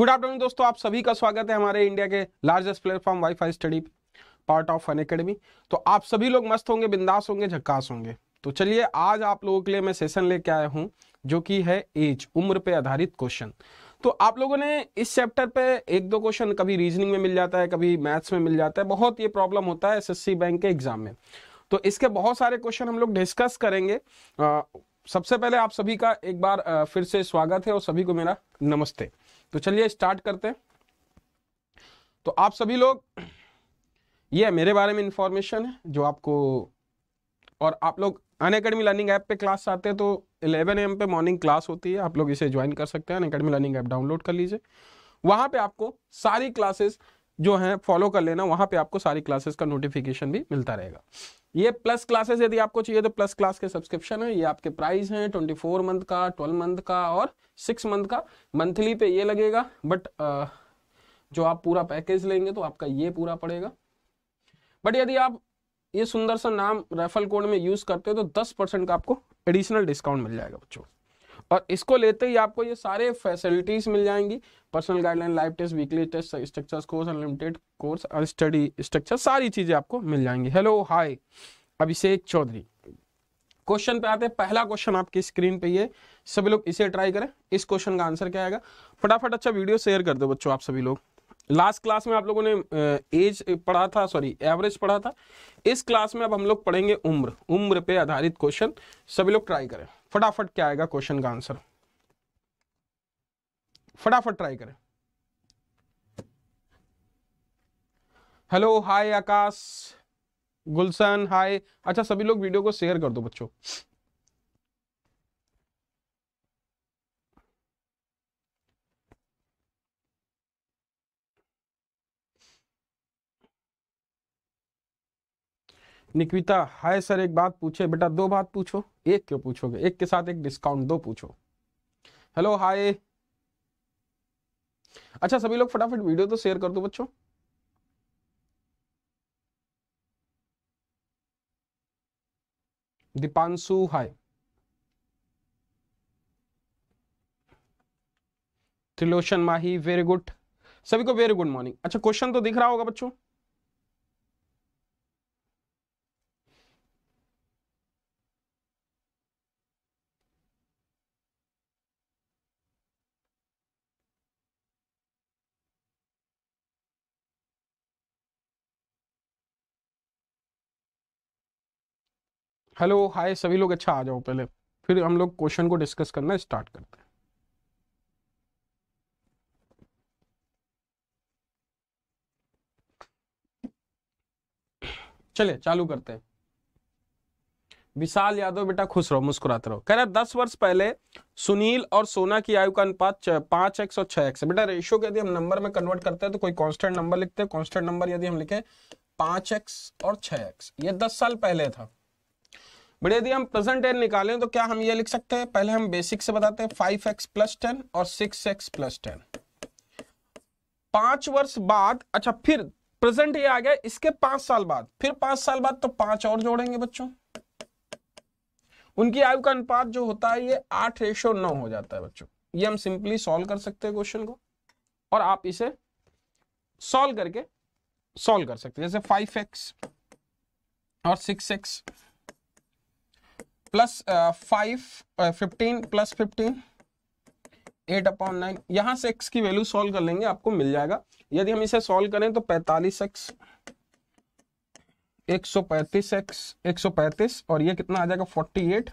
Good afternoon दोस्तों आप सभी का स्वागत है हमारे इंडिया के largest platform WiFi study part of Unacademy तो आप सभी लोग मस्त होंगे बिंदास होंगे झक्कास होंगे तो चलिए आज आप लोगों के लिए मैं सेशन लेके आया हूँ जो कि है एज उम्र पे आधारित क्वेश्चन तो आप लोगों ने इस चैप्टर पे एक दो क्वेश्चन कभी रीजनिंग में मिल जाता है कभी मैथ्स में मिल जाता है बहुत ये प्रॉब्लम होता है एसएससी बैंक के एग्जाम में तो इसके बहुत सारे क्वेश्चन हम लोग डिस्कस करेंगे आ, सबसे पहले आप सभी का एक बार फिर से स्वागत है और सभी को मेरा नमस्ते तो चलिए स्टार्ट करते हैं तो आप सभी लोग ये मेरे बारे में इंफॉर्मेशन है जो आपको और आप लोग अन अकेडमी लर्निंग ऐप पे क्लास आते हैं तो 11 एम पे मॉर्निंग क्लास होती है आप लोग इसे ज्वाइन कर सकते हैं Unacademy learning app download कर लीजिए वहाँ पे आपको सारी क्लासेस जो हैं फॉलो कर लेना वहाँ पे आपको सारी क्लासेस का नोटिफिकेशन भी मिलता रहेगा ये प्लस क्लासेस यदि आपको चाहिए तो प्लस क्लास के सब्सक्रिप्शन है ये आपके प्राइस हैं 24 मंथ का 12 मंथ का और 6 मंथ का मंथली पे ये लगेगा बट जो आप पूरा पैकेज लेंगे तो आपका ये पूरा पड़ेगा बट यदि आप ये सुंदर सा नाम रेफल कोड में यूज करते हो तो दस परसेंट का आपको एडिशनल डिस्काउंट मिल जाएगा बच्चों और इसको लेते ही आपको ये सारे फैसिलिटीज मिल जाएंगी personal guideline live test weekly test structure course unlimited course और स्टडी स्ट्रक्चर सारी चीज़ें आपको मिल जाएंगी hello hi Abhishek Chaudhary question पे आते हैं पहला क्वेश्चन आपकी स्क्रीन पे ये सभी लोग इसे ट्राई करें इस क्वेश्चन का आंसर क्या आएगा फटाफट अच्छा वीडियो शेयर कर दो बच्चों आप सभी लोग लास्ट क्लास में आप लोगों ने एज पढ़ा था सॉरी एवरेज पढ़ा था इस क्लास में अब हम लोग पढ़ेंगे उम्र उम्र पे आधारित क्वेश्चन सभी लोग ट्राई करें फटाफट क्या आएगा क्वेश्चन का आंसर फटाफट ट्राई करें हेलो हाय आकाश गुलशन हाय अच्छा सभी लोग वीडियो को शेयर कर दो बच्चों निकविता हाय सर एक बात पूछे बेटा दो बात पूछो एक क्यों पूछोगे एक के साथ एक डिस्काउंट दो पूछो हेलो हाय अच्छा सभी लोग फटाफट वीडियो तो शेयर कर दो बच्चों Deepanshu hi Trilochan Mahi very good सभी को वेरी गुड मॉर्निंग अच्छा क्वेश्चन तो दिख रहा होगा बच्चों हेलो हाय सभी लोग अच्छा आ जाओ पहले फिर हम लोग क्वेश्चन को डिस्कस करना स्टार्ट करते हैं चले चालू करते हैं विशाल यादव बेटा खुश रहो मुस्कुराते रहो कह रहे दस वर्ष पहले सुनील और सोना की आयु का अनुपात पांच एक्स और छह एक्स बेटा रेशियो के यदि हम नंबर में कन्वर्ट करते हैं तो कोई कांस्टेंट नंबर लिखते हैं कांस्टेंट नंबर यदि हम लिखे पांच एक्स और छह एक्स ये दस साल पहले था बट यदि हम प्रेजेंट टेन निकालें तो क्या हम ये लिख सकते हैं पहले हम बेसिक से बताते हैं फाइव एक्स प्लस टेन और सिक्स एक्स प्लस टेन पांच वर्ष बाद अच्छा फिर प्रेजेंट ये आ गया इसके पांच साल बाद फिर पांच साल बाद तो पांच और जोड़ेंगे बच्चों उनकी आयु का अनुपात जो होता है ये आठ रेशो नौ हो जाता है बच्चों ये हम सिंपली सॉल्व कर सकते हैं क्वेश्चन को और आप इसे सॉल्व करके सॉल्व कर सकते हैं जैसे फाइव एक्स और six x plus five fifteen plus fifteen eight upon nine यहां से एक्स की वैल्यू सॉल्व कर लेंगे आपको मिल जाएगा यदि हम इसे सॉल्व करें तो पैंतालीस एक्स एक सौ पैंतीस एक्स एक सौ पैंतीस और ये कितना आ जाएगा फोर्टी एट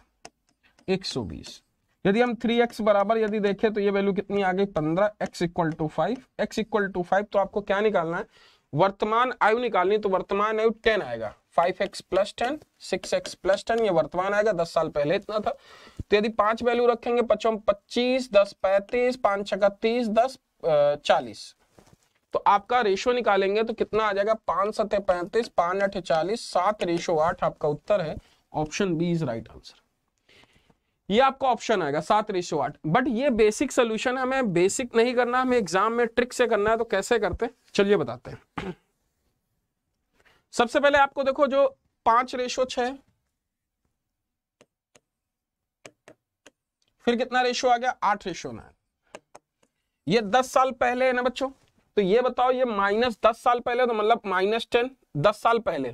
एक सौ बीस यदि हम थ्री एक्स बराबर यदि देखें तो ये वैल्यू कितनी आ गई पंद्रह x equal to five x equal to five तो आपको क्या निकालना है वर्तमान आयु निकालनी तो वर्तमान आयु टेन आएगा five x plus ten six x plus ten ये वर्तमान आएगा दस साल पहले इतना था तो यदि पांच वैल्यू रखेंगे पचम पच्चीस दस पैंतीस पांच छका तीस दस चालीस तो आपका रेशो निकालेंगे तो कितना आ जाएगा पांच सत्य पैंतीस पांच अठे चालीस सात रेशो आठ आपका उत्तर है option B is right answer ये आपका ऑप्शन आएगा सात रेशो आठ बट ये बेसिक सोल्यूशन है हमें बेसिक नहीं करना हमें एग्जाम में ट्रिक से करना है तो कैसे करते हैं चलिए बताते हैं सबसे पहले आपको देखो जो पांच रेशो छ फिर कितना रेशो आ गया आठ रेशो ना ये दस साल पहले है ना बच्चों तो ये बताओ ये माइनस दस साल पहले तो मतलब माइनस टेन दस साल पहले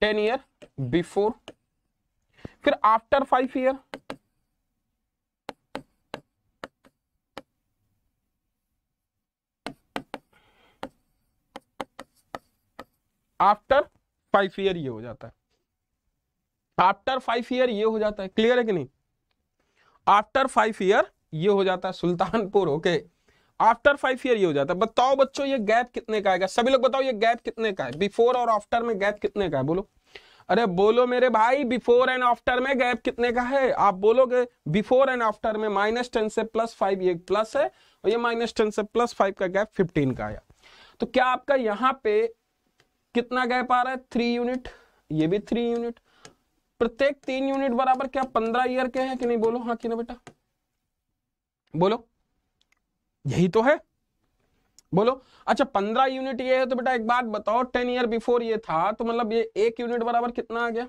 टेन ईयर बिफोर फिर after five year after five year ये हो जाता है आफ्टर फाइव ईयर ये हो जाता है क्लियर है कि नहीं आफ्टर फाइव ईयर ये हो जाता है Sultanpur okay after five year ये हो जाता है बताओ बच्चों ये गैप कितने का आएगा सभी लोग बताओ ये गैप कितने का है बिफोर और आफ्टर में गैप कितने का है बोलो अरे बोलो मेरे भाई बिफोर एंड आफ्टर में गैप कितने का है आप बोलोगे बिफोर एंड आफ्टर में माइनस टेन से प्लस फाइव ये प्लस है और ये माइनस टेन से प्लस फाइव का गैप फिफ्टीन का आया तो क्या आपका यहाँ पे कितना गैप आ रहा है थ्री यूनिट ये भी थ्री यूनिट प्रत्येक तीन यूनिट बराबर क्या पंद्रह ईयर के हैं कि नहीं बोलो हाँ कि ना बेटा बोलो यही तो है बोलो अच्छा पंद्रह यूनिट ये है तो बेटा एक बात बताओ टेन ईयर बिफोर ये था तो मतलब ये एक यूनिट बराबर कितना आ गया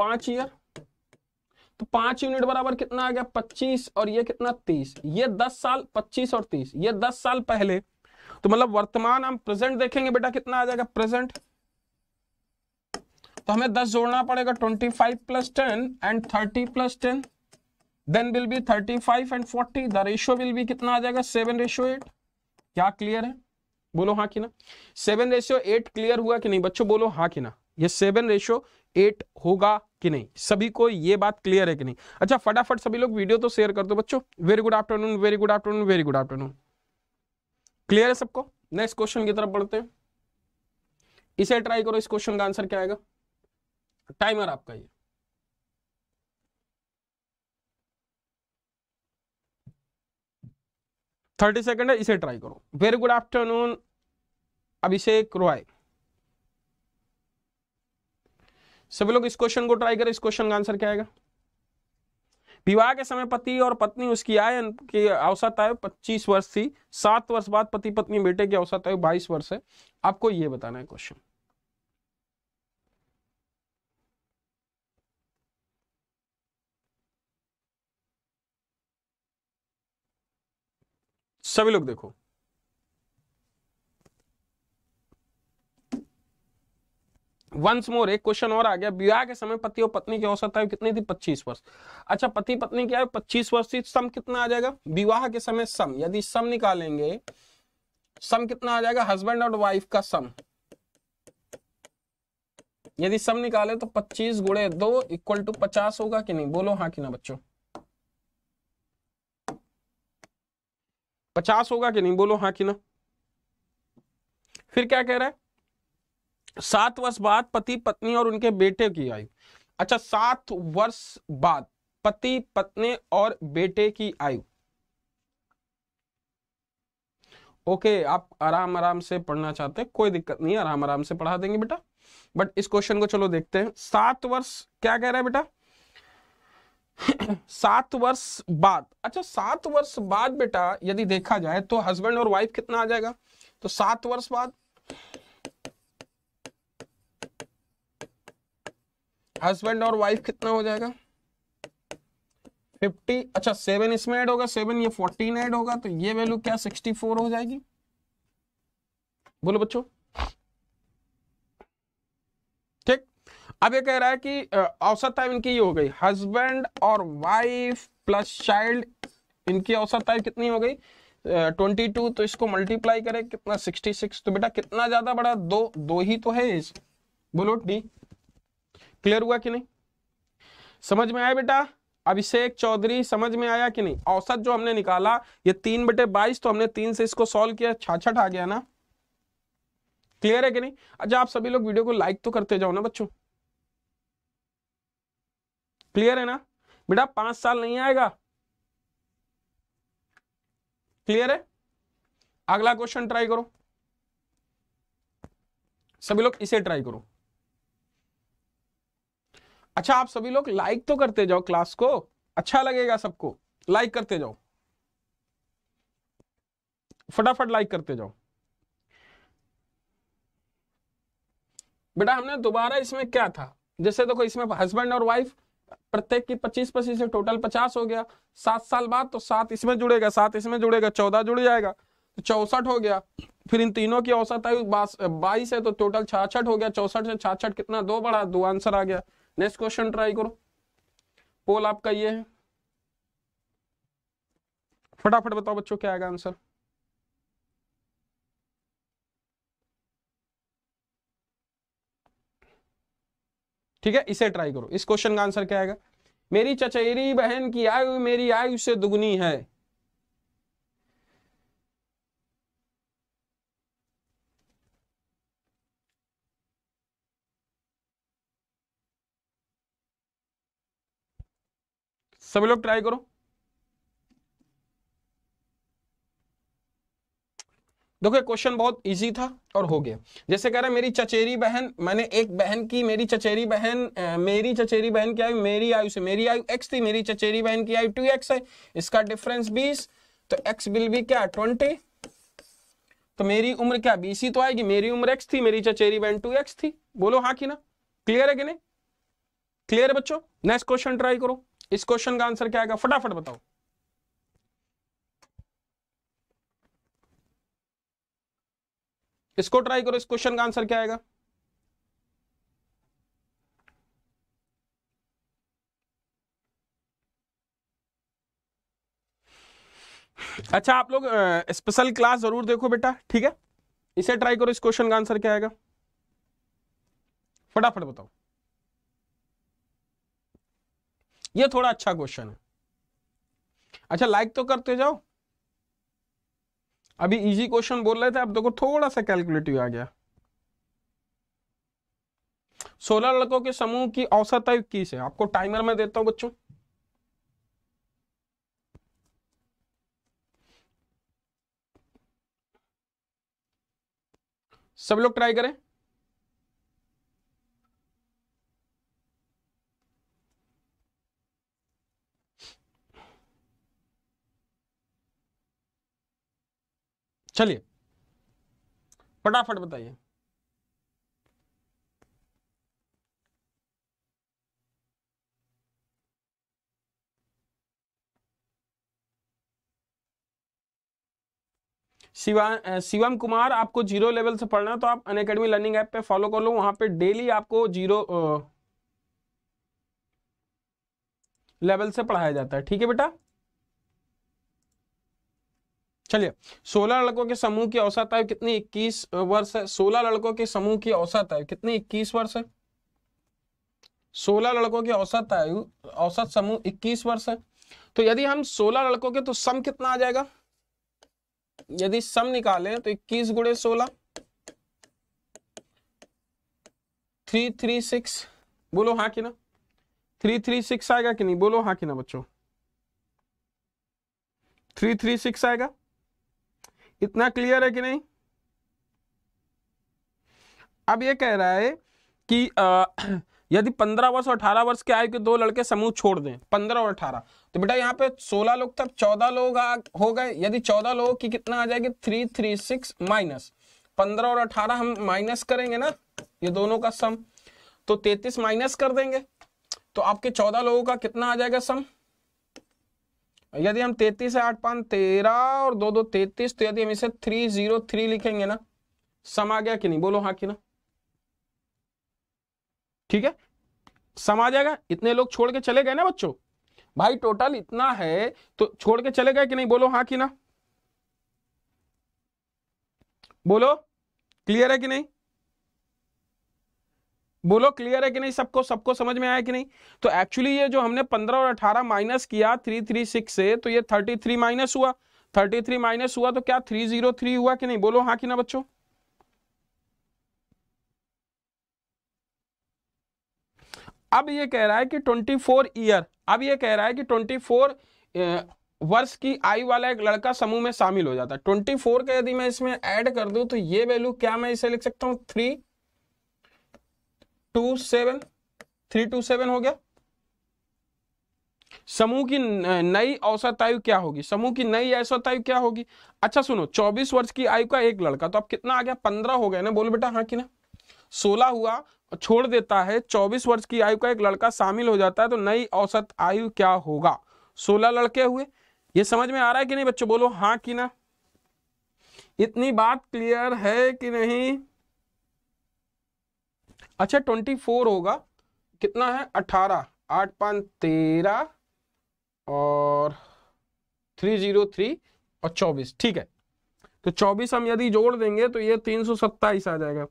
पांच ईयर तो पांच यूनिट बराबर कितना आ गया पच्चीस और ये कितना तीस ये दस साल पच्चीस और तीस ये दस साल पहले तो मतलब वर्तमान हम प्रेजेंट देखेंगे बेटा कितना आ जाएगा प्रेजेंट तो हमें दस जोड़ना पड़ेगा twenty five plus ten and thirty plus ten then will be thirty five and forty the ratio will be कितना आ जाएगा सेवन रेशियो एट क्या क्लियर है बोलो हाँ कि ना सेवन रेशियो एट क्लियर हुआ कि नहीं बच्चों बोलो हाँ कि ना ये सेवन रेशियो एट होगा कि नहीं सभी को ये बात क्लियर है कि नहीं अच्छा फटाफट सभी लोग वीडियो तो शेयर कर दो बच्चों very good afternoon very good afternoon very good afternoon clear है सबको नेक्स्ट क्वेश्चन की तरफ बढ़ते हैं इसे ट्राई करो इस क्वेश्चन का आंसर क्या आएगा टाइमर आपका ये थर्टी सेकेंड है इसे ट्राई करो very good afternoon Abhishek Roy सभी लोग इस क्वेश्चन को ट्राई करें इस क्वेश्चन का आंसर क्या आएगा विवाह के समय पति और पत्नी उसकी आय की औसत आयु 25 वर्ष थी सात वर्ष बाद पति पत्नी बेटे की औसत आयु 22 वर्ष है आपको ये बताना है क्वेश्चन सभी लोग देखो वंस मोर एक क्वेश्चन और आ गया विवाह के समय पति और पत्नी की औसत आयु कितनी थी 25 वर्ष अच्छा पति पत्नी की आयु 25 वर्ष थी सम कितना आ जाएगा विवाह के समय सम यदि सम निकालेंगे सम कितना आ जाएगा हस्बैंड और वाइफ का सम यदि सम निकाले तो 25 गुड़े दो इक्वल टू पचास होगा कि नहीं बोलो हाँ कि ना बच्चों पचास होगा कि नहीं बोलो हाँ कि ना फिर क्या कह रहा है सात वर्ष बाद पति पत्नी और उनके बेटे की आयु अच्छा सात वर्ष बाद पति पत्नी और बेटे की आयु ओके आप आराम आराम से पढ़ना चाहते हैं कोई दिक्कत नहीं आराम आराम से पढ़ा देंगे बेटा बट इस क्वेश्चन को चलो देखते हैं सात वर्ष क्या कह रहा है बेटा सात वर्ष बाद अच्छा सात वर्ष बाद बेटा यदि देखा जाए तो हस्बैंड और वाइफ कितना आ जाएगा तो सात वर्ष बाद हस्बैंड और वाइफ कितना हो जाएगा फिफ्टी अच्छा सेवन इसमें ऐड होगा सेवन ये फोर्टीन ऐड होगा तो ये वैल्यू क्या सिक्सटी फोर हो जाएगी बोलो बच्चों अब ये कह रहा है कि औसत टाइम इनकी ये हो गई हस्बैंड और वाइफ प्लस चाइल्ड इनकी औसत टाइम कितनी हो गई ट्वेंटी टू तो इसको मल्टीप्लाई करें कितना सिक्सटी सिक्स तो बेटा कितना ज्यादा बड़ा दो दो ही तो है इस बोलो डी क्लियर हुआ कि नहीं समझ में आया बेटा अभिषेक चौधरी समझ में आया कि नहीं औसत जो हमने निकाला ये तीन बटे बाईस तो हमने तीन से इसको सॉल्व किया छाछठ आ गया ना क्लियर है कि नहीं अच्छा आप सभी लोग वीडियो को लाइक तो करते जाओ ना बच्चों क्लियर है ना बेटा पांच साल नहीं आएगा क्लियर है अगला क्वेश्चन ट्राई करो सभी लोग इसे ट्राई करो अच्छा आप सभी लोग लाइक तो करते जाओ क्लास को अच्छा लगेगा सबको लाइक करते जाओ फटाफट लाइक करते जाओ बेटा हमने दोबारा इसमें क्या था जैसे देखो तो इसमें हस्बैंड और वाइफ प्रत्येक की पच्चीस पच्चीस से टोटल पचास हो गया सात साल बाद तो सात इसमें जुड़ेगा सात इसमें जुड़ेगा चौदह जुड़ जाएगा तो चौसठ हो गया फिर इन तीनों की औसत आयु बाईस है तो टोटल छाछठ हो गया चौसठ से छाछठ कितना दो बड़ा दो आंसर आ गया नेक्स्ट क्वेश्चन ट्राई करो पोल आपका ये है फटाफट बताओ बच्चों क्या आएगा आंसर ठीक है इसे ट्राई करो इस क्वेश्चन का आंसर क्या आएगा मेरी चचेरी बहन की आयु मेरी आयु से दुगुनी है सभी लोग ट्राई करो देखो क्वेश्चन बहुत इजी था और हो गया जैसे कह रहा मेरी चचेरी बहन मैंने एक बहन की मेरी चचेरी बहन मेरी चचेरी बहन की आयु मेरी आयु से मेरी आयु एक्स थी मेरी चचेरी बहन की आयु टू एक्स है इसका डिफरेंस बीस तो एक्स बिल भी क्या ट्वेंटी तो मेरी उम्र क्या बीस तो आएगी मेरी उम्र एक्स थी मेरी चचेरी बहन टू एक्स थी बोलो हाँ कि ना क्लियर है कि नहीं क्लियर है बच्चों नेक्स्ट क्वेश्चन ट्राई करो इस क्वेश्चन का आंसर क्या आएगा फटाफट बताओ इसको ट्राई करो इस क्वेश्चन का आंसर क्या आएगा अच्छा आप लोग स्पेशल क्लास जरूर देखो बेटा ठीक है इसे ट्राई करो इस क्वेश्चन का आंसर क्या आएगा फटाफट बताओ ये थोड़ा अच्छा क्वेश्चन है अच्छा लाइक तो करते जाओ अभी इजी क्वेश्चन बोल रहे थे अब देखो थोड़ा सा कैलकुलेटिव आ गया सोलह लड़कों के समूह की औसत आयु किस है आपको टाइमर में देता हूं बच्चों सब लोग ट्राई करें चलिए फटाफट बताइए शिवा शिवम कुमार आपको जीरो लेवल से पढ़ना है तो आप अन अकेडमी लर्निंग ऐप पे फॉलो कर लो वहां पे डेली आपको जीरो लेवल से पढ़ाया जाता है ठीक है बेटा चलिए 16 लड़कों के समूह की औसत आयु कितनी 21 वर्ष है 16 लड़कों के समूह की औसत आयु कितनी 21 वर्ष है 16 लड़कों की औसत आयु औसत समूह 21 वर्ष है तो यदि हम 16 लड़कों के तो सम कितना आ जाएगा यदि सम निकाले तो 21 गुड़े सोलह थ्री थ्री सिक्स बोलो हाँ कि ना थ्री थ्री सिक्स आएगा कि नहीं बोलो हाँ कि ना बच्चों थ्री थ्री सिक्स आएगा इतना क्लियर है कि नहीं अब ये कह रहा है कि आ, यदि पंद्रह वर्ष और अठारह वर्ष के आयु के दो लड़के समूह छोड़ दें पंद्रह और अठारह तो बेटा यहाँ पे सोलह लोग तब चौदह लोग आ, हो गए यदि चौदह लोग की कितना आ जाएगी थ्री थ्री सिक्स माइनस पंद्रह और अठारह हम माइनस करेंगे ना ये दोनों का सम तो तैतीस माइनस कर देंगे तो आपके चौदह लोगों का कितना आ जाएगा सम यदि हम तैतीस आठ पाँच तेरह और दो दो तैतीस तो यदि हम इसे थ्री जीरो थ्री लिखेंगे ना सम आ गया कि नहीं बोलो हाँ कि ना ठीक है सम आ जाएगा इतने लोग छोड़ के चले गए ना बच्चों भाई टोटल इतना है तो छोड़ के चले गए कि नहीं बोलो हाँ कि ना बोलो क्लियर है कि नहीं बोलो क्लियर है कि नहीं सबको सबको समझ में आया कि नहीं तो एक्चुअली ये जो हमने 15 और 18 माइनस किया 336 से तो ये 33 माइनस हुआ 33 माइनस हुआ तो क्या 303 हुआ कि नहीं बोलो हाँ कि ना बच्चों अब ये कह रहा है कि 24 ईयर अब ये कह रहा है कि 24 वर्ष की आयु वाला एक लड़का समूह में शामिल हो जाता है फोर का यदि मैं इसमें एड कर दू तो ये वैल्यू क्या मैं इसे लिख सकता हूं three two seven three two seven हो गया समूह की नई औसत आयु क्या होगी समूह की नई औसत आयु क्या होगी अच्छा सुनो 24 वर्ष की आयु का एक लड़का तो अब कितना आ गया 15 हो गया ना बोल बेटा हाँ कि ना 16 हुआ छोड़ देता है 24 वर्ष की आयु का एक लड़का शामिल हो जाता है तो नई औसत आयु क्या होगा 16 लड़के हुए ये समझ में आ रहा है कि नहीं बच्चों बोलो हाँ कि ना इतनी बात क्लियर है कि नहीं अच्छा ट्वेंटी फोर होगा कितना है अठारह आठ पाँच तेरह और थ्री जीरो थ्री और चौबीस ठीक है तो चौबीस हम यदि जोड़ देंगे तो ये तीन सौ सत्ताईस आ जाएगा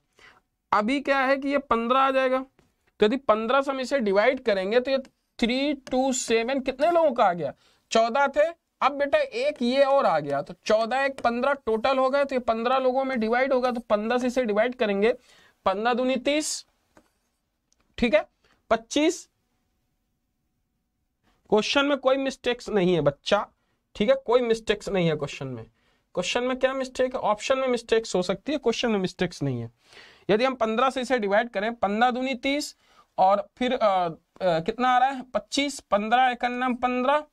अभी क्या है कि ये पंद्रह आ जाएगा तो यदि पंद्रह से हम इसे डिवाइड करेंगे तो ये थ्री टू सेवन कितने लोगों का आ गया चौदह थे अब बेटा एक ये और आ गया तो चौदह एक पंद्रह टोटल हो गए तो ये पंद्रह लोगों में डिवाइड होगा तो पंद्रह से इसे डिवाइड करेंगे पंद्रह दूनी तीस ठीक है पच्चीस क्वेश्चन में कोई मिस्टेक्स नहीं है बच्चा ठीक है कोई मिस्टेक्स नहीं है क्वेश्चन में क्वेश्चन में क्या मिस्टेक है ऑप्शन में मिस्टेक्स हो सकती है क्वेश्चन में मिस्टेक्स नहीं है यदि हम पंद्रह से इसे डिवाइड करें पंद्रह दूनी तीस और फिर आ, आ, कितना आ रहा है पच्चीस पंद्रह नाम पंद्रह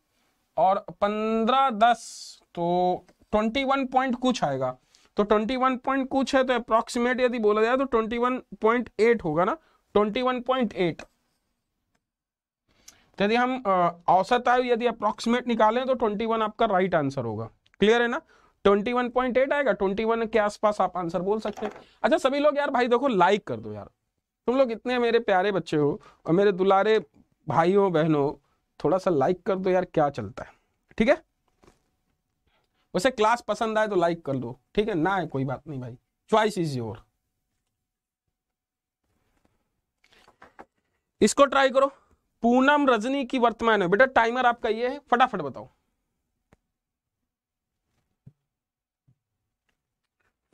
और पंद्रह दस तो ट्वेंटी वन पॉइंट कुछ आएगा तो ट्वेंटी वन पॉइंट कुछ है तो अप्रोक्सीमेट यदि बोला जाए तो ट्वेंटी वन पॉइंट एट होगा ना 21.8 यदि हम औसत आयु यदि अप्रोक्सीमेट निकालें तो 21 आपका राइट आंसर होगा क्लियर है ना 21.8 आएगा 21 के आसपास आप आंसर बोल सकते हैं अच्छा सभी लोग यार भाई देखो लाइक कर दो यार तुम लोग इतने मेरे प्यारे बच्चे हो और मेरे दुलारे भाइयों बहनों थोड़ा सा लाइक कर दो यार क्या चलता है ठीक है वैसे क्लास पसंद आए तो लाइक कर दो ठीक है ना है कोई बात नहीं भाई च्वाइस इज योर इसको ट्राई करो पूनम रजनी की वर्तमान है बेटा टाइमर आपका ये है फटाफट बताओ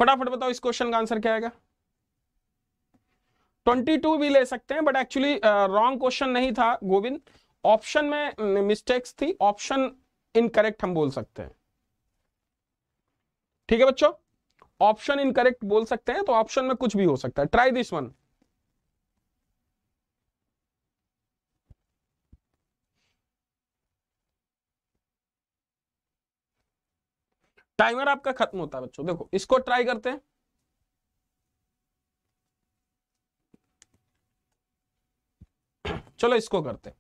फटाफट बताओ इस क्वेश्चन का आंसर क्या आएगा 22 भी ले सकते हैं बट एक्चुअली रॉन्ग क्वेश्चन नहीं था गोविंद ऑप्शन में मिस्टेक्स थी ऑप्शन इनकरेक्ट हम बोल सकते हैं ठीक है बच्चों ऑप्शन इनकरेक्ट बोल सकते हैं तो ऑप्शन में कुछ भी हो सकता है ट्राई दिस वन टाइमर आपका खत्म होता है बच्चों देखो इसको ट्राई करते हैं चलो इसको करते हैं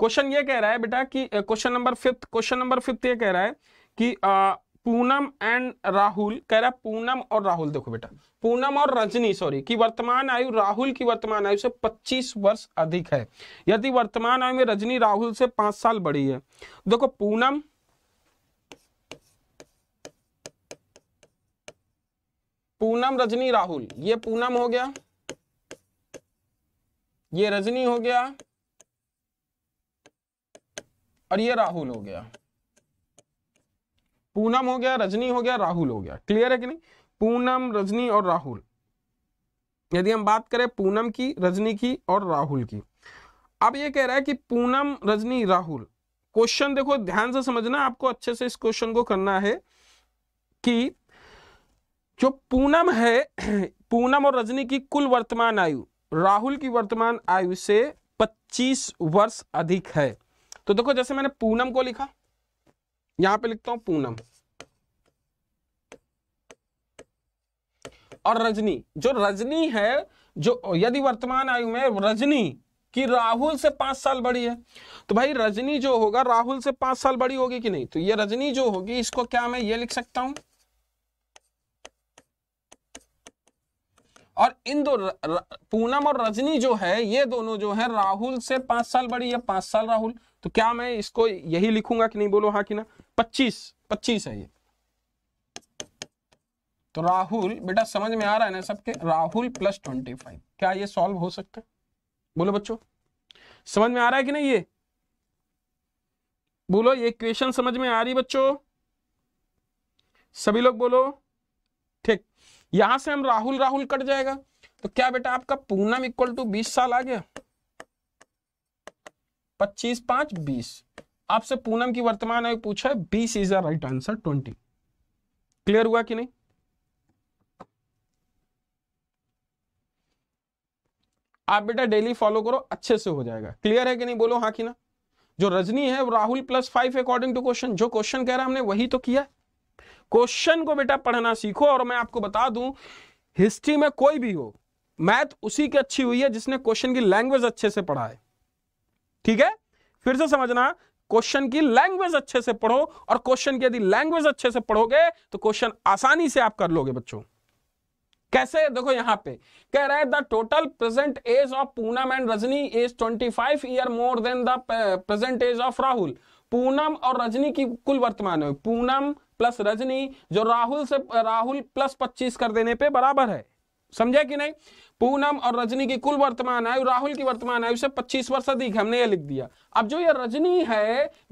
क्वेश्चन ये कह रहा है बेटा कि question number fifth question number fifth ये कह रहा है कि आ, पूनम एंड राहुल कह रहा है पूनम और राहुल देखो बेटा पूनम और रजनी सॉरी कि वर्तमान आयु राहुल की वर्तमान आयु से 25 वर्ष अधिक है यदि वर्तमान आयु में रजनी राहुल से पांच साल बड़ी है देखो पूनम पूनम रजनी राहुल ये पूनम हो गया ये रजनी हो गया और ये राहुल हो गया पूनम हो गया रजनी हो गया राहुल हो गया क्लियर है कि नहीं पूनम रजनी और राहुल यदि हम बात करें पूनम की रजनी की और राहुल की अब ये कह रहा है कि पूनम रजनी राहुल क्वेश्चन देखो ध्यान से समझना आपको अच्छे से इस क्वेश्चन को करना है कि जो पूनम है पूनम और रजनी की कुल वर्तमान आयु राहुल की वर्तमान आयु से 25 वर्ष अधिक है तो देखो जैसे मैंने पूनम को लिखा यहां पे लिखता हूं पूनम और रजनी जो रजनी है जो यदि वर्तमान आयु में रजनी कि राहुल से पांच साल बड़ी है तो भाई रजनी जो होगा राहुल से पांच साल बड़ी होगी कि नहीं तो ये रजनी जो होगी इसको क्या मैं ये लिख सकता हूं और इन दो पूनम और रजनी जो है ये दोनों जो है राहुल से पांच साल बड़ी या पांच साल राहुल तो क्या मैं इसको यही लिखूंगा कि नहीं बोलो हाँ कि ना पच्चीस पच्चीस है ये तो राहुल बेटा समझ में आ रहा है ना सबके राहुल प्लस ट्वेंटी फाइव क्या ये सॉल्व हो सकता है बोलो बच्चों समझ में आ रहा है कि नहीं ये बोलो ये क्वेश्चन समझ में आ रही बच्चों सभी लोग बोलो ठीक यहां से हम राहुल राहुल कट जाएगा तो क्या बेटा आपका पूनम इक्वल टू बीस साल आ गया पच्चीस पांच बीस आपसे पूनम की वर्तमान आयु पूछा है बीस is a right answer twenty clear हुआ कि नहीं आप बेटा डेली फॉलो करो अच्छे से हो जाएगा क्लियर है कि नहीं बोलो हाँ कि ना जो रजनी है वो Rahul plus five according to question जो क्वेश्चन कह रहा हमने वही तो किया क्वेश्चन को बेटा पढ़ना सीखो और मैं आपको बता दूं हिस्ट्री में कोई भी हो मैथ उसी की अच्छी हुई है जिसने क्वेश्चन की लैंग्वेज अच्छे से पढ़ा है ठीक है फिर से समझना क्वेश्चन की लैंग्वेज अच्छे से पढ़ो और क्वेश्चन की यदि लैंग्वेज अच्छे से पढ़ोगे तो क्वेश्चन आसानी से आप कर लोगे बच्चों कैसे देखो यहां पे कह रहा है the total present age of Poonam and Rajni is 25 year more than the present age of Rahul Poonam और रजनी की कुल वर्तमान है पूनम प्लस रजनी जो राहुल से राहुल प्लस पच्चीस कर देने पे बराबर है समझे कि नहीं पूनम और रजनी की कुल वर्तमान आयु राहुल की वर्तमान आयु से 25 वर्ष अधिक हमने ये लिख दिया अब जो ये रजनी है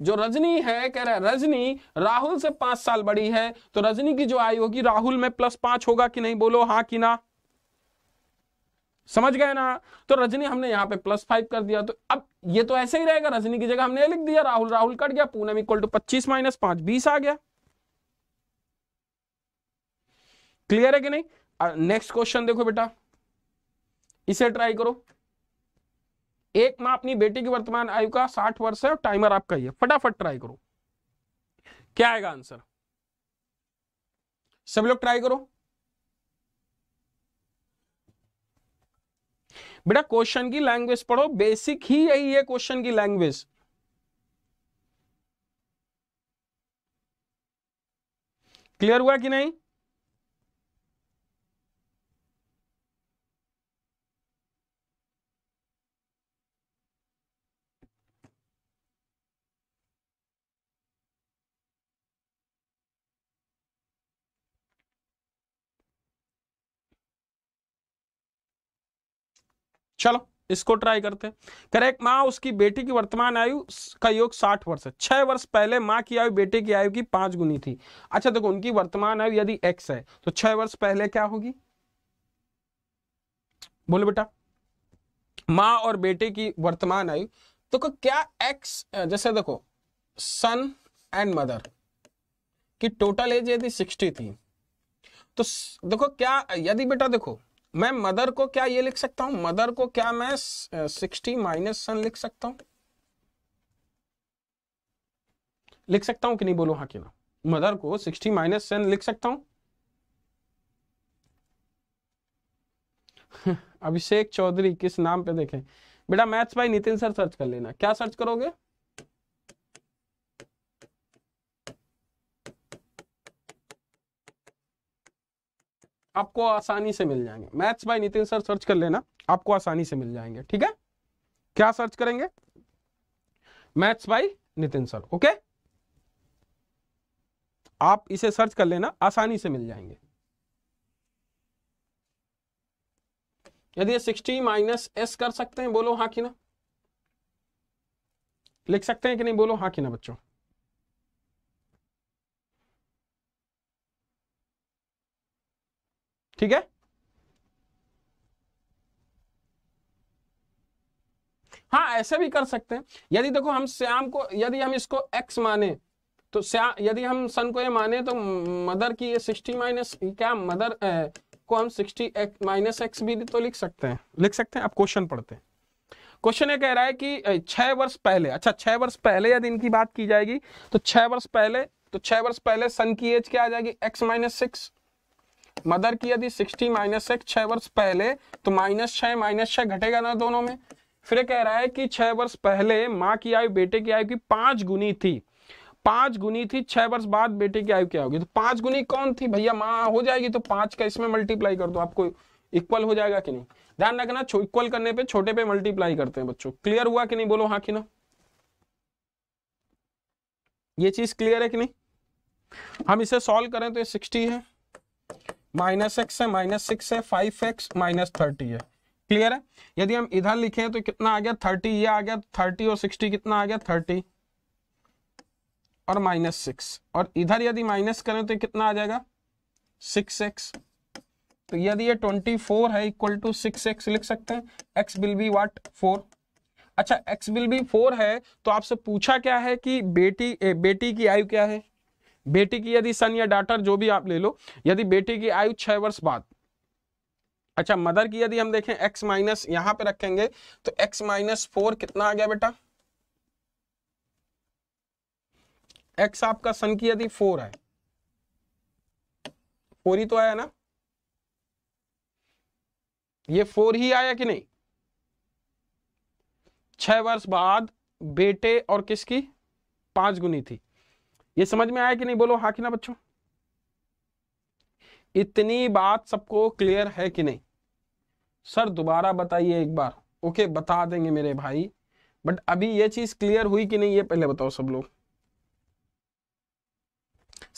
जो रजनी है कह रहा है रजनी राहुल से पांच साल बड़ी है तो रजनी की जो आयु होगी राहुल में प्लस पांच होगा कि नहीं बोलो हाँ कि ना समझ गए ना तो रजनी हमने यहाँ पे प्लस फाइव कर दिया तो अब ये तो ऐसे ही रहेगा रजनी की जगह हमने लिख दिया राहुल राहुल कट गया पूनम इक्वल टू पच्चीस माइनस पांच बीस आ गया क्लियर है कि नहीं नेक्स्ट क्वेश्चन देखो बेटा इसे ट्राई करो एक माँ अपनी बेटी की वर्तमान आयु का साठ वर्ष है और टाइमर आपका ही है फटाफट ट्राई करो क्या आएगा आंसर सब लोग ट्राई करो बेटा क्वेश्चन की लैंग्वेज पढ़ो बेसिक ही यही है क्वेश्चन की लैंग्वेज क्लियर हुआ कि नहीं चलो इसको ट्राई करते हैं एक माँ उसकी बेटी की वर्तमान आयु का योग साठ वर्ष है छह वर्ष पहले माँ की आयु बेटे की आयु की पांच गुनी थी अच्छा देखो उनकी वर्तमान आयु यदि एक्स है तो छह वर्ष पहले क्या होगी बोलो बेटा माँ और बेटे की वर्तमान आयु देखो तो क्या एक्स जैसे देखो सन एंड मदर की टोटल एज यदि सिक्सटी थी तो देखो क्या यदि बेटा देखो मैं मदर को क्या ये लिख सकता हूं मदर को क्या मैं सिक्सटी माइनस सन लिख सकता हूं लिख सकता हूं कि नहीं बोलो हाँ कि ना मदर को सिक्सटी माइनस सन लिख सकता हूं अभिषेक चौधरी किस नाम पे देखें बेटा मैथ्स भाई नितिन सर सर्च कर लेना क्या सर्च करोगे आपको आसानी से मिल जाएंगे maths by Nitin sir search कर लेना आपको आसानी से मिल जाएंगे ठीक है क्या सर्च करेंगे maths by Nitin sir okay आप इसे सर्च कर लेना आसानी से मिल जाएंगे यदि सिक्सटी माइनस एस कर सकते हैं बोलो हाँ कि ना लिख सकते हैं कि नहीं बोलो हाँ कि ना बच्चों ठीक है हाँ ऐसे भी कर सकते हैं यदि देखो हम श्याम को यदि हम इसको एक्स माने तो श्याम यदि हम सन को ये माने तो मदर की ये सिक्सटी माइनस क्या मदर ए, को हम सिक्सटी माइनस एक्स भी तो लिख सकते हैं लिख सकते हैं आप क्वेश्चन पढ़ते हैं क्वेश्चन ये कह रहा है कि छह वर्ष पहले अच्छा छह वर्ष पहले यदि इनकी बात की जाएगी तो छह वर्ष पहले तो छह वर्ष पहले सन की एज क्या आ जाएगी एक्स माइनस सिक्स मदर की यदि सिक्सटी माइनस एक्स छह वर्ष पहले तो माइनस छह माइनस छह घटेगा ना दोनों में फिर कह रहा है कि छह वर्ष पहले माँ की आयु बेटे की आयु की पांच गुनी थी पांच गुनी थी छह वर्ष बाद बेटे की आयु क्या होगी तो पांच गुनी कौन थी भैया माँ हो जाएगी तो पांच का इसमें मल्टीप्लाई कर दो आपको इक्वल हो जाएगा कि नहीं ध्यान रखना इक्वल करने पे छोटे पे मल्टीप्लाई करते हैं बच्चों क्लियर हुआ कि नहीं बोलो हाँ कि ना ये चीज क्लियर है कि नहीं हम इसे सॉल्व करें तो ये सिक्सटी है माइनस एक्स है माइनस सिक्स है फाइव एक्स माइनस थर्टी है क्लियर है यदि हम इधर लिखे तो कितना आ गया थर्टी ये आ गया थर्टी और सिक्सटी कितना आ गया थर्टी और माइनस सिक्स और इधर यदि माइनस करें तो कितना आ जाएगा सिक्स एक्स तो यदि ये ट्वेंटी फोर है इक्वल टू सिक्स एक्स लिख सकते हैं x will be what four अच्छा एक्स विल बी फोर है तो आपसे पूछा क्या है कि बेटी ए, बेटी की आयु क्या है बेटी की यदि सन या डाटर जो भी आप ले लो यदि बेटी की आयु छह वर्ष बाद अच्छा मदर की यदि हम देखें x माइनस यहां पे रखेंगे तो x माइनस फोर कितना आ गया बेटा x आपका सन की यदि फोर है फोर ही तो आया ना ये फोर ही आया कि नहीं छह वर्ष बाद बेटे और किसकी पांच गुनी थी ये समझ में आया कि नहीं बोलो हा कि ना बच्चों इतनी बात सबको क्लियर है कि नहीं सर दोबारा बताइए एक बार ओके बता देंगे मेरे भाई बट अभी ये चीज क्लियर हुई कि नहीं ये पहले बताओ सब लोग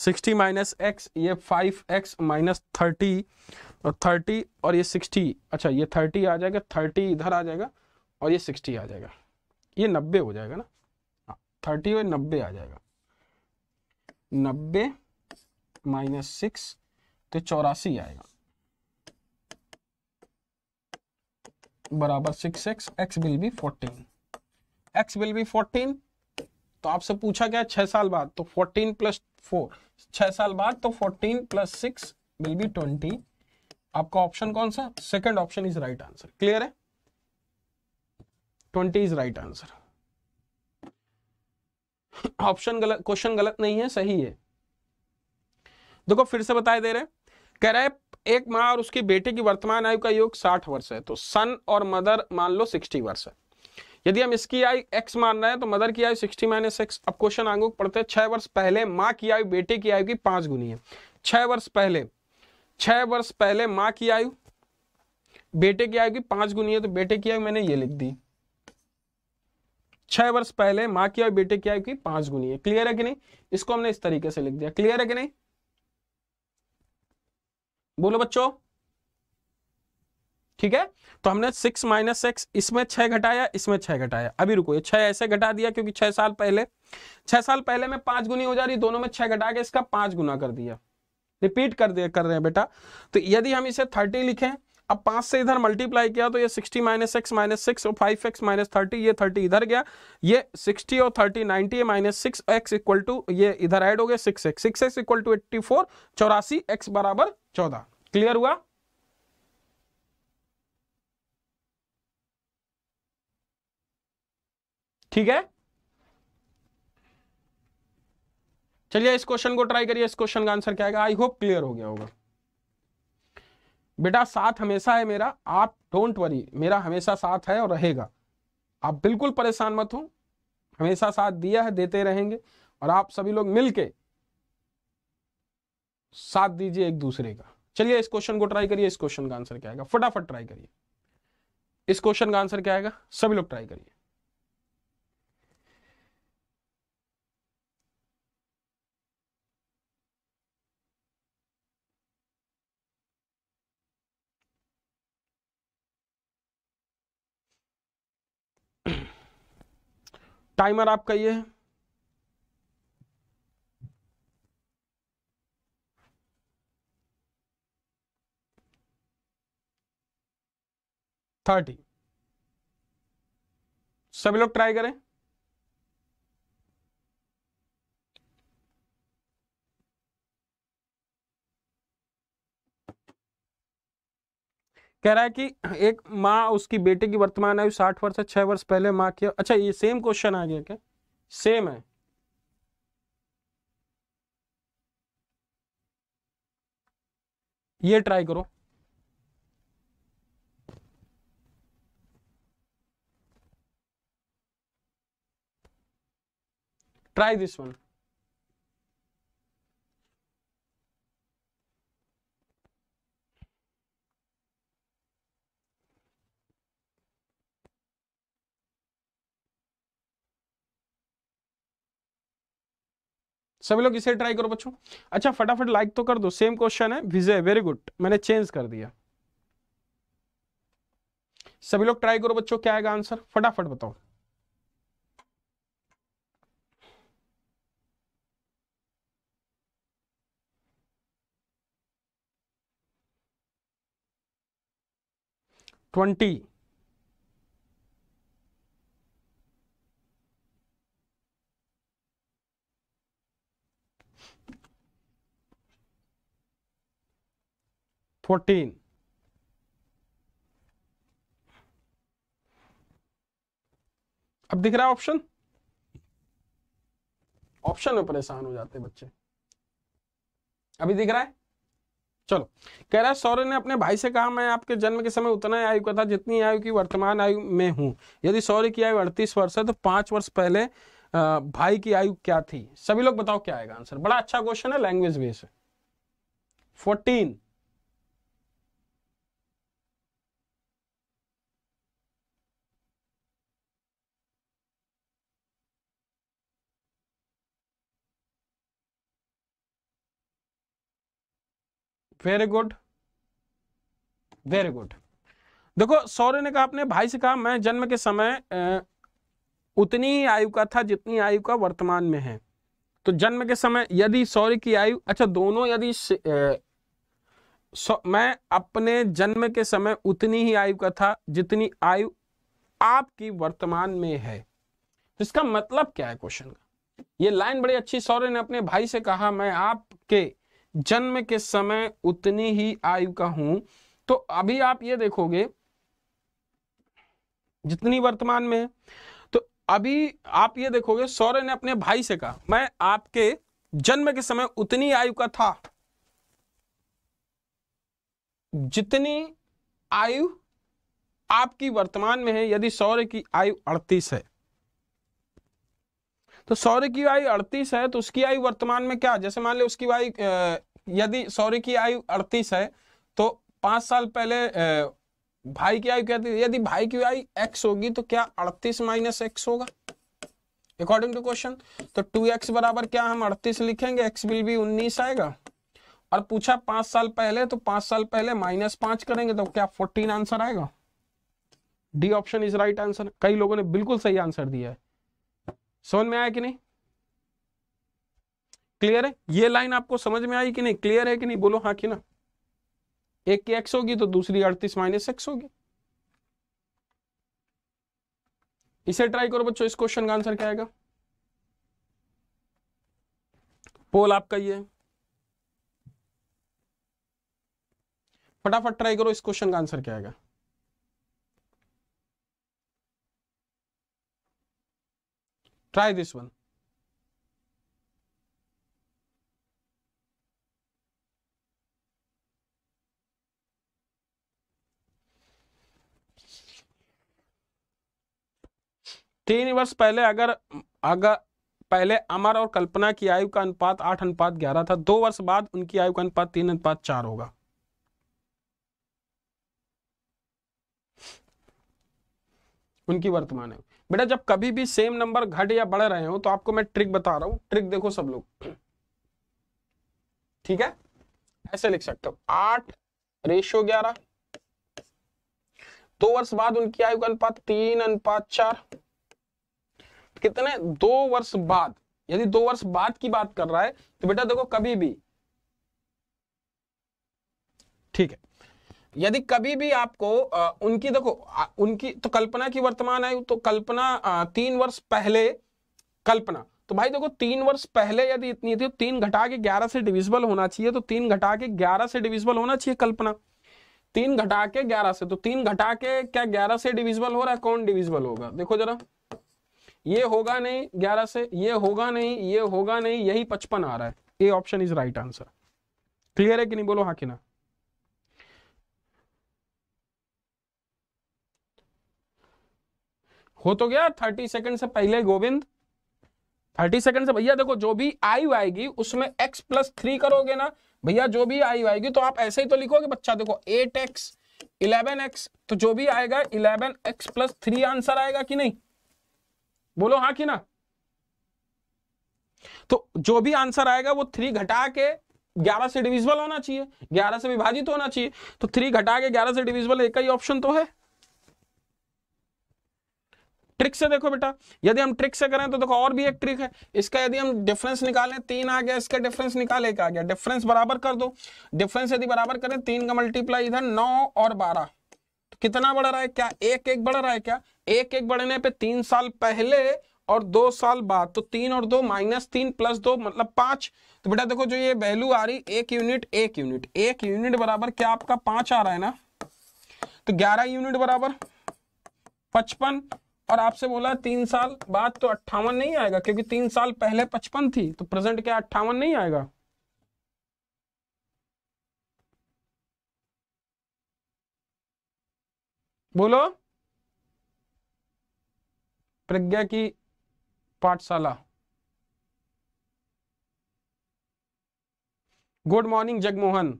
सिक्सटी माइनस एक्स ये फाइव एक्स माइनस थर्टी और थर्टी और ये सिक्सटी अच्छा ये थर्टी आ जाएगा थर्टी इधर आ जाएगा और ये सिक्सटी आ जाएगा ये नब्बे हो जाएगा ना हाँ थर्टी और नब्बे आ जाएगा नब्बे माइनस सिक्स तो चौरासी आएगा बराबर six x x will be fourteen x will be fourteen तो आपसे पूछा गया छह साल बाद तो फोर्टीन प्लस फोर छह साल बाद तो fourteen plus six will be twenty आपका ऑप्शन कौन सा second option is right answer clear है twenty is right answer option गलत क्वेश्चन गलत नहीं है सही है देखो फिर से बताए दे रहे कह रहे एक माँ और उसके बेटे की वर्तमान आयु का योग साठ वर्ष है तो सन और मदर मान लो सिक्सटी वर्ष है यदि हम इसकी आयु एक्स मान रहे हैं तो मदर की आयु सिक्सटी माइनस एक्स अब क्वेश्चन आगे पढ़ते हैं छह वर्ष पहले माँ की आयु बेटे की आयु की पांच गुनी है छह वर्ष पहले छह वर्ष पहले माँ की आयु बेटे की आयु की पांच गुनी है तो बेटे की आयु मैंने ये लिख दी छह वर्ष पहले माँ की और बेटे की आयु की पांच गुनी है क्लियर है कि नहीं इसको हमने इस तरीके से लिख दिया क्लियर है कि नहीं बोलो बच्चों ठीक है तो हमने सिक्स माइनस एक्स इसमें छह घटाया इसमें छह घटाया अभी रुको ये छह ऐसे घटा दिया क्योंकि छह साल पहले छह साल पहले में पांच गुनी हो जा रही दोनों में छह घटा के इसका पांच गुना कर दिया रिपीट कर दिया कर रहे हैं बेटा तो यदि हम इसे थर्टी लिखें अब पांच से इधर मल्टीप्लाई किया तो ये sixty minus x minus six और फाइव एक्स माइनस थर्टी ये थर्टी इधर गया ये सिक्सटी और thirty ninety minus six x equal to ये इधर ऐड हो गया six x six x equal to eighty four चौरासी एक्स बराबर चौदह क्लियर हुआ ठीक है चलिए इस क्वेश्चन को ट्राई करिए इस क्वेश्चन का आंसर क्या आएगा आई होप क्लियर हो गया होगा बेटा साथ हमेशा है मेरा आप डोंट वरी मेरा हमेशा साथ है और रहेगा आप बिल्कुल परेशान मत हो हमेशा साथ दिया है देते रहेंगे और आप सभी लोग मिलके साथ दीजिए एक दूसरे का चलिए इस क्वेश्चन को ट्राई करिए इस क्वेश्चन का आंसर क्या आएगा फटाफट ट्राई करिए इस क्वेश्चन का आंसर क्या आएगा सभी लोग ट्राई करिए टाइमर आपका ये है थर्टी सभी लोग ट्राई करें कह रहा है कि एक माँ उसकी बेटे की वर्तमान आयु साठ वर्ष छह वर्ष पहले माँ की अच्छा ये सेम क्वेश्चन आ गया क्या सेम है ये ट्राई करो ट्राई दिस वन सभी लोग इसे ट्राई करो बच्चों अच्छा फटाफट लाइक तो कर दो सेम क्वेश्चन है विजय वेरी गुड मैंने चेंज कर दिया सभी लोग ट्राई करो बच्चों क्या आएगा आंसर फटाफट बताओ ट्वेंटी 14 अब दिख रहा है ऑप्शन ऑप्शन में परेशान हो जाते हैं बच्चे अभी दिख रहा है चलो कह रहा है सौर्य ने अपने भाई से कहा मैं आपके जन्म के समय उतना आयु का था जितनी आयु की वर्तमान आयु में हूं यदि सौर्य की आयु अड़तीस वर्ष है तो पांच वर्ष पहले भाई की आयु क्या थी सभी लोग बताओ क्या आएगा आंसर बड़ा अच्छा क्वेश्चन है language base fourteen very good very good देखो सौर्य ने कहा अपने भाई से कहा मैं जन्म के समय उतनी ही आयु का था जितनी आयु का वर्तमान में है तो जन्म के समय यदि सौर्य की आयु अच्छा दोनों यदि मैं अपने जन्म के समय उतनी ही आयु का था जितनी आयु आपकी वर्तमान में है तो इसका मतलब क्या है क्वेश्चन का ये लाइन बड़ी अच्छी सौर्य ने अपने भाई से कहा मैं आपके जन्म के समय उतनी ही आयु का हूं तो अभी आप ये देखोगे जितनी वर्तमान में है तो अभी आप ये देखोगे सौर्य ने अपने भाई से कहा मैं आपके जन्म के समय उतनी आयु का था जितनी आयु आपकी वर्तमान में है यदि सौर्य की आयु अड़तीस है तो सौर्य की आयु अड़तीस है तो उसकी आयु वर्तमान में क्या जैसे मान लो उसकी आयु यदि सौर्य की आयु अड़तीस है तो पांच साल पहले भाई की आयु क्या थी यदि भाई की आयु एक्स होगी तो क्या अड़तीस माइनस एक्स होगा अकॉर्डिंग टू क्वेश्चन तो टू एक्स बराबर क्या हम अड़तीस लिखेंगे एक्स विल भी उन्नीस आएगा और पूछा पांच साल पहले तो पांच साल पहले माइनस पांच करेंगे तो क्या फोर्टीन आंसर आएगा D option is right answer कई लोगों ने बिल्कुल सही आंसर दिया है समझ में आया कि नहीं क्लियर है ये लाइन आपको समझ में आई कि नहीं क्लियर है कि नहीं बोलो हाँ कि ना एक की एक्स होगी तो दूसरी अड़तीस माइनस एक्स होगी इसे ट्राई करो बच्चों इस क्वेश्चन का आंसर क्या आएगा पोल आपका ये फटाफट ट्राई करो इस क्वेश्चन का आंसर क्या आएगा Try this one. तीन वर्ष पहले अगर अगर पहले अमर और कल्पना की आयु का अनुपात आठ अनुपात ग्यारह था दो वर्ष बाद उनकी आयु का अनुपात तीन अनुपात चार होगा उनकी वर्तमान है बेटा जब कभी भी सेम नंबर घट या बढ़ रहे हो तो आपको मैं ट्रिक बता रहा हूं ट्रिक देखो सब लोग ठीक है ऐसे लिख सकते हो आठ रेशियो ग्यारह दो वर्ष बाद उनकी आयु का अनुपात तीन अनुपात चार कितने दो वर्ष बाद यदि दो वर्ष बाद की बात कर रहा है तो बेटा देखो कभी भी ठीक है यदि कभी भी आपको आ, उनकी देखो उनकी तो कल्पना की वर्तमान आयु तो कल्पना आ, तीन वर्ष पहले कल्पना तो भाई देखो तीन वर्ष पहले यदि इतनी थी तीन घटा के ग्यारह से डिविजिबल होना चाहिए तो तीन घटा के ग्यारह से डिविजिबल होना चाहिए कल्पना तीन घटा के ग्यारह से तो तीन घटा के क्या ग्यारह से डिविजिबल हो रहा है कौन डिविजिबल होगा देखो जरा ये होगा नहीं ग्यारह से ये होगा नहीं ये होगा नहीं यही पचपन आ रहा है A option is right answer clear है कि नहीं बोलो हाँ कि ना हो तो गया थर्टी सेकंड से पहले गोविंद थर्टी सेकंड से भैया देखो जो भी आयु आएगी उसमें एक्स प्लस थ्री करोगे ना भैया जो भी आयु आएगी तो आप ऐसे ही तो लिखोगे बच्चा देखो एट एक्स इलेवन एक्स तो जो भी आएगा eleven x plus three answer आएगा कि नहीं बोलो हाँ कि ना तो जो भी आंसर आएगा वो थ्री घटा के ग्यारह से डिविजिबल होना चाहिए ग्यारह से विभाजित होना चाहिए तो थ्री घटा के ग्यारह से डिविजिबल एक ही ऑप्शन तो है ट्रिक से देखो बेटा यदि हम ट्रिक से करें तो देखो और भी एक ट्रिक है इसका यदि हम डिफरेंस निकालें तीन आ गया इसका डिफरेंस निकाल एक आ गया डिफरेंस बराबर कर दो डिफरेंस यदि बराबर करें तीन का मल्टीप्लाई इधर नौ और बारह तो कितना बढ़ रहा है क्या एक एक बढ़ रहा है क्या एक एक बढ़ने पर तीन साल पहले और दो साल बाद तो तीन और दो माइनस तीन प्लस दो मतलब पांच तो बेटा देखो जो ये वैल्यू आ रही एक यूनिट एक यूनिट एक यूनिट बराबर क्या आपका पांच आ रहा है ना तो ग्यारह यूनिट बराबर पचपन और आपसे बोला तीन साल बाद तो अट्ठावन नहीं आएगा क्योंकि तीन साल पहले पचपन थी तो प्रेजेंट क्या अट्ठावन नहीं आएगा बोलो प्रज्ञा की पाठशाला गुड मॉर्निंग जगमोहन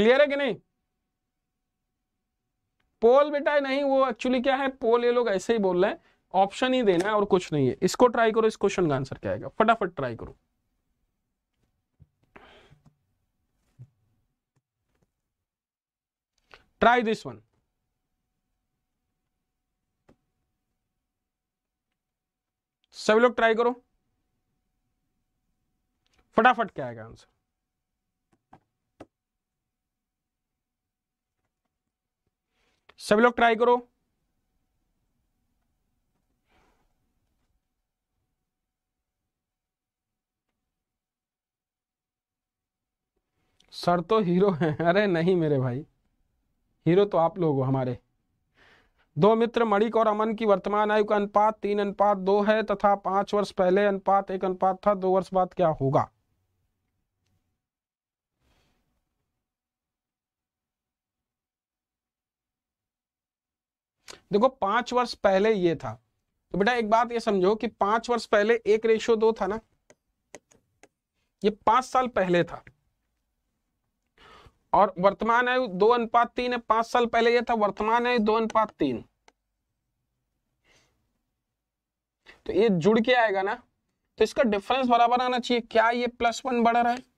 क्लियर है कि नहीं पोल बेटा नहीं वो एक्चुअली क्या है पोल ये लोग ऐसे ही बोल रहे हैं ऑप्शन ही देना है और कुछ नहीं है इसको ट्राई करो इस क्वेश्चन का आंसर क्या आएगा फटाफट ट्राई करो ट्राई दिस वन सभी लोग ट्राई करो फटाफट क्या आएगा आंसर सभी लोग ट्राई करो सर तो हीरो हैं अरे नहीं मेरे भाई हीरो तो आप लोग हो हमारे दो मित्र मणिक और अमन की वर्तमान आयु का अनुपात तीन अनुपात दो है तथा पांच वर्ष पहले अनुपात एक अनुपात था दो वर्ष बाद क्या होगा देखो पांच वर्ष पहले ये था तो बेटा एक बात ये समझो कि पांच वर्ष पहले एक रेशियो दो था ना ये पांच साल पहले था और वर्तमान आयु दो अनुपात तीन है पांच साल पहले यह था वर्तमान आयु दो अनुपात तीन तो ये जुड़ के आएगा ना तो इसका डिफरेंस बराबर आना चाहिए क्या ये प्लस वन बढ़ रहा है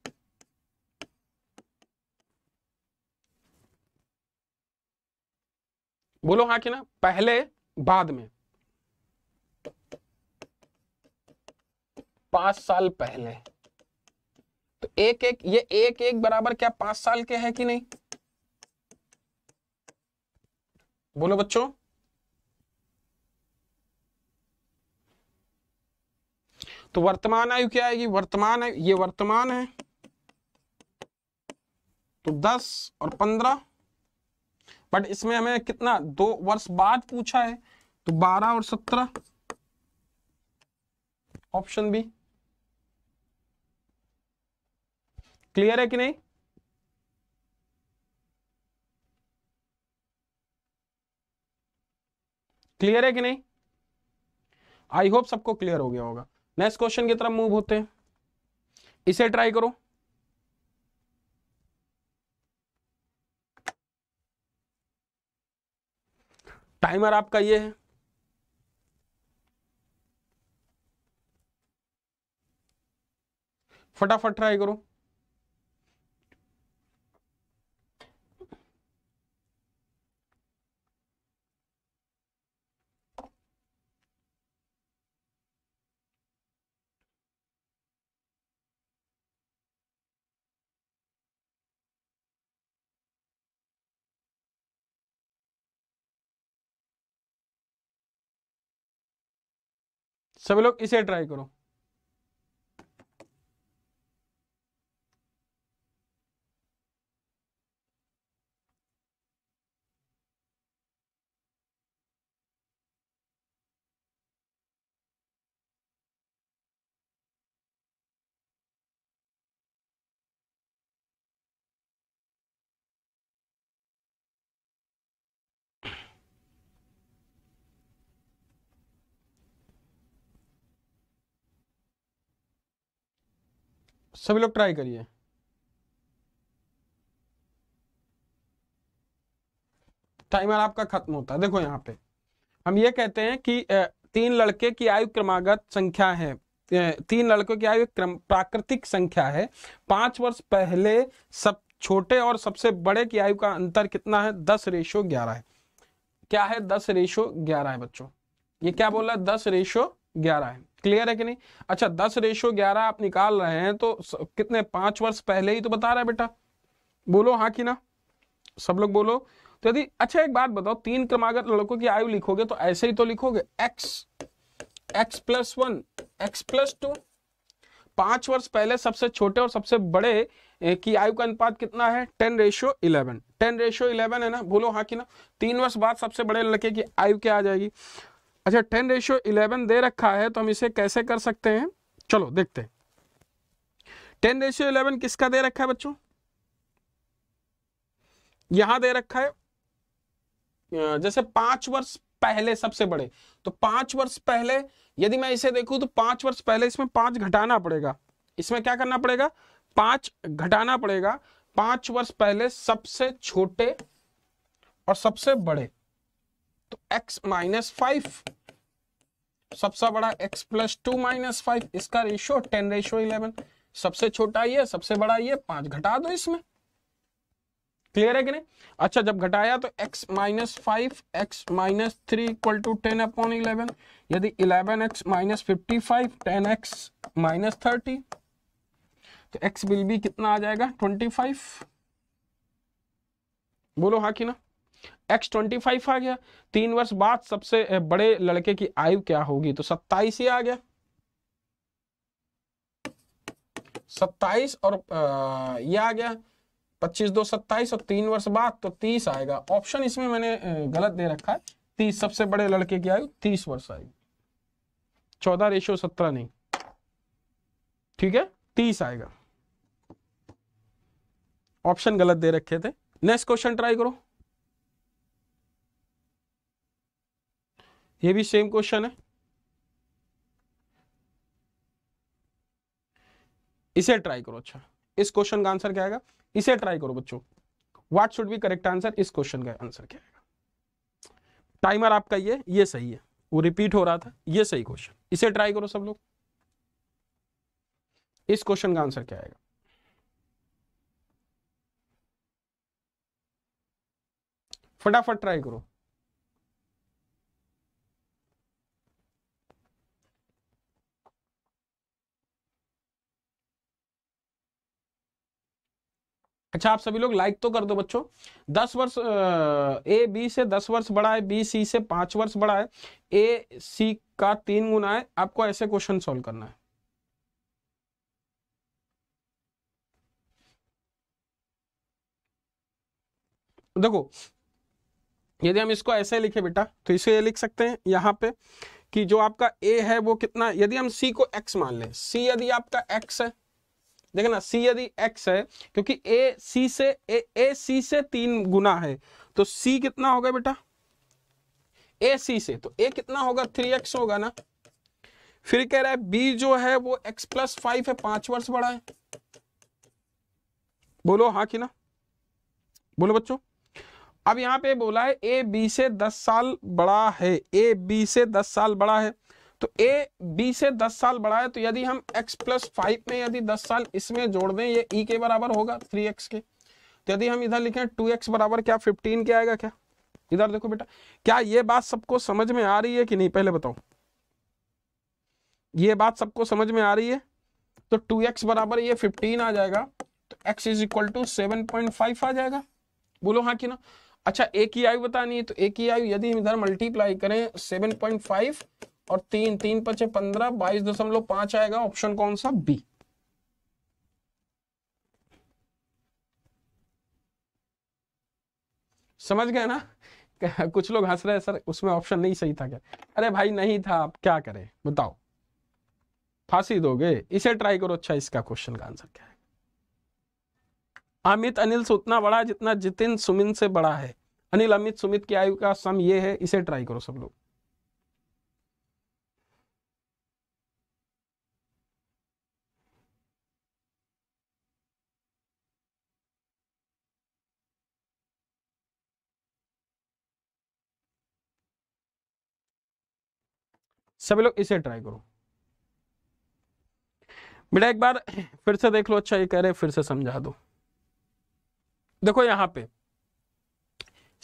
बोलो हाँ कि ना पहले बाद में पांच साल पहले तो एक एक ये एक एक बराबर क्या पांच साल के है कि नहीं बोलो बच्चों तो वर्तमान आयु क्या आएगी वर्तमान आयु ये वर्तमान है तो दस और पंद्रह बट इसमें हमें कितना दो वर्ष बाद पूछा है तो बारह और सत्रह ऑप्शन बी क्लियर है कि नहीं क्लियर है कि नहीं आई होप सबको क्लियर हो गया होगा नेक्स्ट क्वेश्चन की तरफ मूव होते हैं इसे ट्राई करो टाइमर आपका ये है फटाफट ट्राई करो सभी लोग इसे ट्राई करो सभी लोग ट्राई करिए टाइमर आपका खत्म होता है देखो यहाँ पे हम ये कहते हैं कि तीन लड़के की आयु क्रमागत संख्या है तीन लड़कों की आयु क्रम प्राकृतिक संख्या है पांच वर्ष पहले सब छोटे और सबसे बड़े की आयु का अंतर कितना है दस रेशो ग्यारह है क्या है दस रेशो ग्यारह है बच्चों ये क्या बोला है दस रेशो ग्यारह है क्लियर है कि नहीं अच्छा दस रेशो ग्यारह आप निकाल रहे हैं तो कितने पांच वर्ष पहले ही तो बता रहा है बेटा बोलो हाँ कि ना सब लोग बोलो तो यदि अच्छा एक बात बताओ तीन क्रमागत लड़कों की आयु लिखोगे तो ऐसे ही तो लिखोगे x x plus one x plus two पांच वर्ष पहले सबसे छोटे और सबसे बड़े की आयु का अनुपात कितना है ten ratio eleven ten ratio eleven है ना बोलो हाँ कि ना तीन वर्ष बाद सबसे बड़े लड़के की आयु क्या आ जाएगी अच्छा टेन रेशियो इलेवन दे रखा है तो हम इसे कैसे कर सकते हैं चलो देखते टेन रेशियो इलेवन किसका दे रखा है बच्चों यहां दे रखा है जैसे पांच वर्ष पहले सबसे बड़े तो पांच वर्ष पहले यदि मैं इसे देखूं तो पांच वर्ष पहले इसमें पांच घटाना पड़ेगा इसमें क्या करना पड़ेगा पांच घटाना पड़ेगा पांच वर्ष पहले सबसे छोटे और सबसे बड़े तो x माइनस फाइव सबसे बड़ा x plus two minus five इसका रेशियो टेन रेशियो इलेवन सबसे छोटा ये सबसे बड़ा ये पांच घटा दो इसमें क्लियर है कि नहीं अच्छा जब घटाया तो x minus five x minus three equal to ten upon eleven यदि eleven x minus fifty five ten x minus thirty तो x बिल भी कितना आ जाएगा ट्वेंटी फाइव बोलो हाँ कि ना एक्स ट्वेंटी फाइव आ गया तीन वर्ष बाद सबसे बड़े लड़के की आयु क्या होगी तो सत्ताईस ही आ गया सत्ताईस और ये आ गया पच्चीस दो सत्ताईस और तीन वर्ष बाद तो तीस आएगा ऑप्शन इसमें मैंने गलत दे रखा है तीस सबसे बड़े लड़के की आयु तीस वर्ष आएगी चौदह रेशो सत्रह नहीं ठीक है तीस आएगा ऑप्शन गलत दे रखे थे नेक्स्ट क्वेश्चन ट्राई करो ये भी सेम क्वेश्चन है इसे ट्राई करो अच्छा इस क्वेश्चन का आंसर क्या आएगा इसे ट्राई करो बच्चों what should be correct answer इस क्वेश्चन का आंसर क्या आएगा टाइमर आपका ये ये सही है वो रिपीट हो रहा था ये सही क्वेश्चन इसे ट्राई करो सब लोग इस क्वेश्चन का आंसर क्या आएगा फटाफट ट्राई करो अच्छा आप सभी लोग लाइक तो कर दो बच्चों दस वर्ष ए बी से दस वर्ष बड़ा है बी सी से पांच वर्ष बड़ा है ए सी का तीन गुना है आपको ऐसे क्वेश्चन सॉल्व करना है देखो यदि हम इसको ऐसे लिखे बेटा तो इसे ये लिख सकते हैं यहां पे कि जो आपका ए है वो कितना यदि हम सी को एक्स मान लें सी यदि आपका एक्स है देखे ना सी यदि एक्स है क्योंकि ए सी से ए, ए सी से तीन गुना है तो सी कितना होगा बेटा ए सी से तो ए कितना होगा थ्री एक्स होगा ना फिर कह रहा है बी जो है वो एक्स प्लस फाइव है पांच वर्ष बड़ा है बोलो हाँ कि ना बोलो बच्चों अब यहां पे बोला है ए बी से दस साल बड़ा है ए बी से दस साल बड़ा है तो ए बी से 10 साल बड़ा है तो यदि हम x प्लस फाइव में यदि 10 साल इसमें जोड़ दें ये e के बराबर होगा 3x के तो यदि हम इधर लिखें 2x बराबर क्या 15 के आएगा क्या इधर देखो बेटा क्या ये बात सबको समझ में आ रही है कि नहीं पहले बताओ ये बात सबको समझ में आ रही है तो 2x बराबर ये 15 आ जाएगा तो x is equal to seven आ जाएगा बोलो हाँ कि ना अच्छा एक ही आयु बतानी है तो एक ही आयु यदि हम इधर मल्टीप्लाई करें 7.5 और तीन तीन पचे पंद्रह बाईस दशमलव पांच आएगा ऑप्शन कौन सा बी समझ गए ना कुछ लोग हंस रहे हैं सर उसमें ऑप्शन नहीं सही था क्या अरे भाई नहीं था आप क्या करें बताओ फांसी दोगे इसे ट्राई करो अच्छा इसका क्वेश्चन का आंसर क्या है अमित अनिल से उतना बड़ा जितना जितिन सुमित से बड़ा है अनिल अमित सुमित की आयु का सम ये है इसे ट्राई करो सब लोग सभी लोग इसे ट्राई करो बेटा एक बार फिर से देख लो अच्छा ये कह रहे फिर से समझा दो देखो यहां पे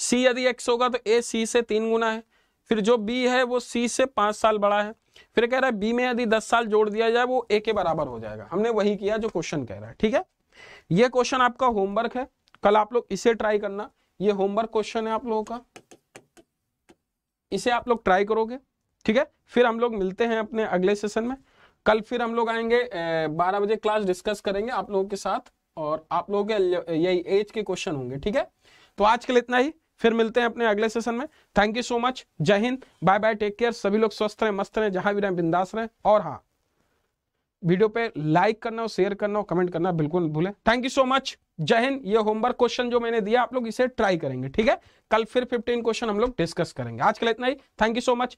सी यदि X होगा तो ए सी से तीन गुना है फिर जो बी है वो सी से पांच साल बड़ा है फिर कह रहा है बी में यदि दस साल जोड़ दिया जाए वो ए के बराबर हो जाएगा हमने वही किया जो क्वेश्चन कह रहा है ठीक है ये क्वेश्चन आपका होमवर्क है कल आप लोग इसे ट्राई करना ये होमवर्क क्वेश्चन है आप लोगों का इसे आप लोग ट्राई करोगे ठीक है फिर हम लोग मिलते हैं अपने अगले सेशन में कल फिर हम लोग आएंगे बारह बजे क्लास डिस्कस करेंगे आप लोगों के साथ और आप लोगों के यही एज के क्वेश्चन होंगे ठीक है तो आज के लिए इतना ही फिर मिलते हैं अपने अगले सेशन में thank you so much Jai Hind bye bye take care सभी लोग स्वस्थ रहे मस्त रहे जहां भी रहे बिंदास रहे और हाँ वीडियो पे लाइक करना और शेयर करना और कमेंट करना बिल्कुल भूले thank you so much Jai Hind ये होमवर्क क्वेश्चन जो मैंने दिया आप लोग इसे ट्राई करेंगे ठीक है कल फिर फिफ्टीन क्वेश्चन हम लोग डिस्कस करेंगे आज के लिए इतना ही थैंक यू सो मच